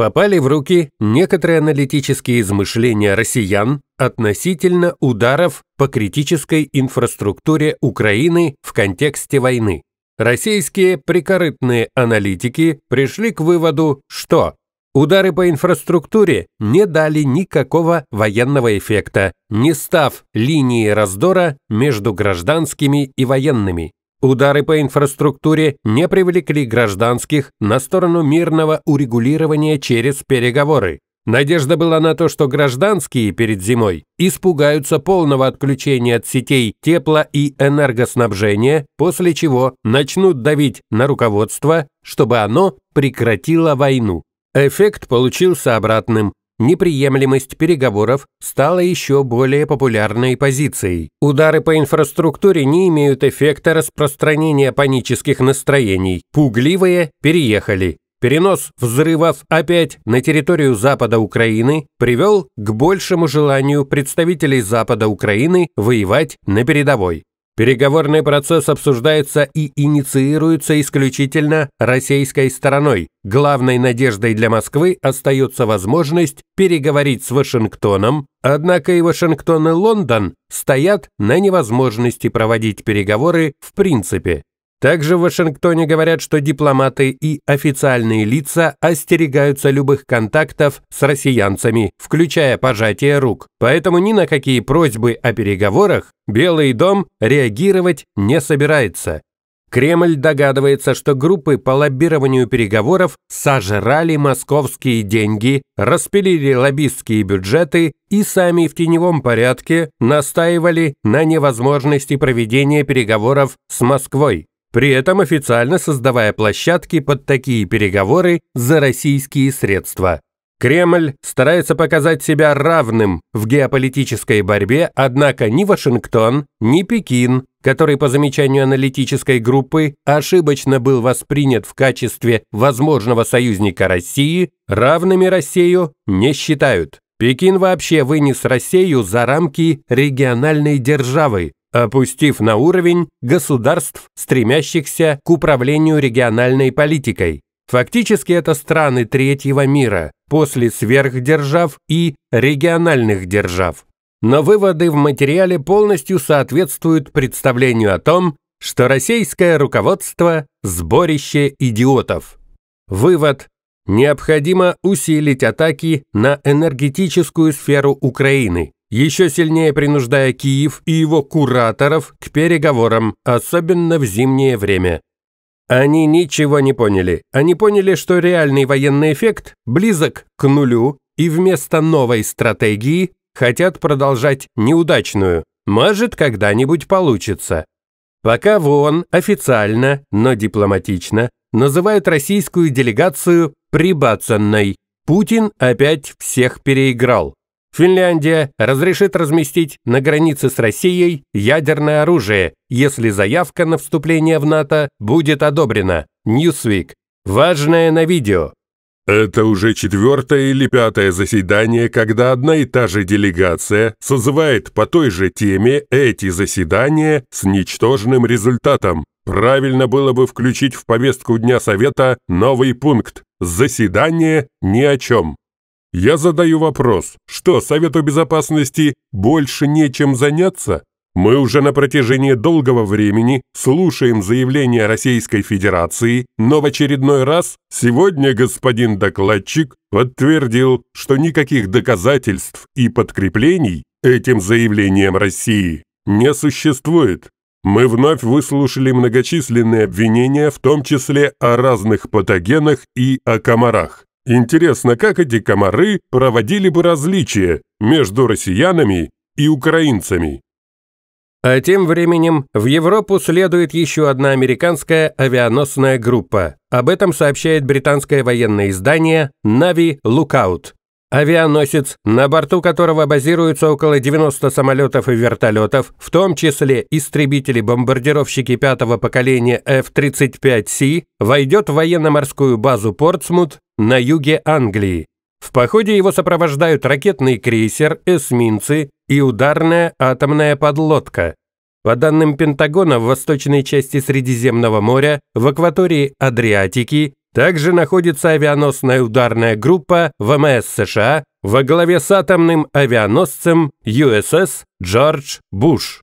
попали в руки некоторые аналитические измышления россиян относительно ударов по критической инфраструктуре Украины в контексте войны. Российские прикорытные аналитики пришли к выводу, что Удары по инфраструктуре не дали никакого военного эффекта, не став линией раздора между гражданскими и военными. Удары по инфраструктуре не привлекли гражданских на сторону мирного урегулирования через переговоры. Надежда была на то, что гражданские перед зимой испугаются полного отключения от сетей тепла и энергоснабжения, после чего начнут давить на руководство, чтобы оно прекратило войну. Эффект получился обратным неприемлемость переговоров стала еще более популярной позицией. Удары по инфраструктуре не имеют эффекта распространения панических настроений. Пугливые переехали. Перенос взрывов опять на территорию Запада Украины привел к большему желанию представителей Запада Украины воевать на передовой. Переговорный процесс обсуждается и инициируется исключительно российской стороной. Главной надеждой для Москвы остается возможность переговорить с Вашингтоном, однако и Вашингтон и Лондон стоят на невозможности проводить переговоры в принципе. Также в Вашингтоне говорят, что дипломаты и официальные лица остерегаются любых контактов с россиянцами, включая пожатие рук. Поэтому ни на какие просьбы о переговорах Белый дом реагировать не собирается. Кремль догадывается, что группы по лоббированию переговоров сожрали московские деньги, распилили лоббистские бюджеты и сами в теневом порядке настаивали на невозможности проведения переговоров с Москвой при этом официально создавая площадки под такие переговоры за российские средства. Кремль старается показать себя равным в геополитической борьбе, однако ни Вашингтон, ни Пекин, который по замечанию аналитической группы ошибочно был воспринят в качестве возможного союзника России, равными Россию не считают. Пекин вообще вынес Россию за рамки региональной державы, опустив на уровень государств, стремящихся к управлению региональной политикой. Фактически это страны третьего мира после сверхдержав и региональных держав. Но выводы в материале полностью соответствуют представлению о том, что российское руководство – сборище идиотов. Вывод. Необходимо усилить атаки на энергетическую сферу Украины – еще сильнее принуждая Киев и его кураторов к переговорам, особенно в зимнее время. Они ничего не поняли. Они поняли, что реальный военный эффект близок к нулю и вместо новой стратегии хотят продолжать неудачную. Может, когда-нибудь получится. Пока Вон официально, но дипломатично, называют российскую делегацию «прибацанной». Путин опять всех переиграл. Финляндия разрешит разместить на границе с Россией ядерное оружие, если заявка на вступление в НАТО будет одобрена. Ньюсвик. Важное на видео. Это уже четвертое или пятое заседание, когда одна и та же делегация созывает по той же теме эти заседания с ничтожным результатом. Правильно было бы включить в повестку дня Совета новый пункт «Заседание ни о чем». Я задаю вопрос, что Совету Безопасности больше нечем заняться? Мы уже на протяжении долгого времени слушаем заявления Российской Федерации, но в очередной раз сегодня господин докладчик подтвердил, что никаких доказательств и подкреплений этим заявлением России не существует. Мы вновь выслушали многочисленные обвинения, в том числе о разных патогенах и о комарах. Интересно, как эти комары проводили бы различия между россиянами и украинцами? А тем временем в Европу следует еще одна американская авианосная группа. Об этом сообщает британское военное издание Navy Lookout. Авианосец, на борту которого базируются около 90 самолетов и вертолетов, в том числе истребители-бомбардировщики пятого поколения F-35C, войдет в военно-морскую базу Портсмут на юге Англии. В походе его сопровождают ракетный крейсер, эсминцы и ударная атомная подлодка. По данным Пентагона, в восточной части Средиземного моря, в акватории Адриатики, также находится авианосная ударная группа ВМС США во главе с атомным авианосцем USS Джордж Буш.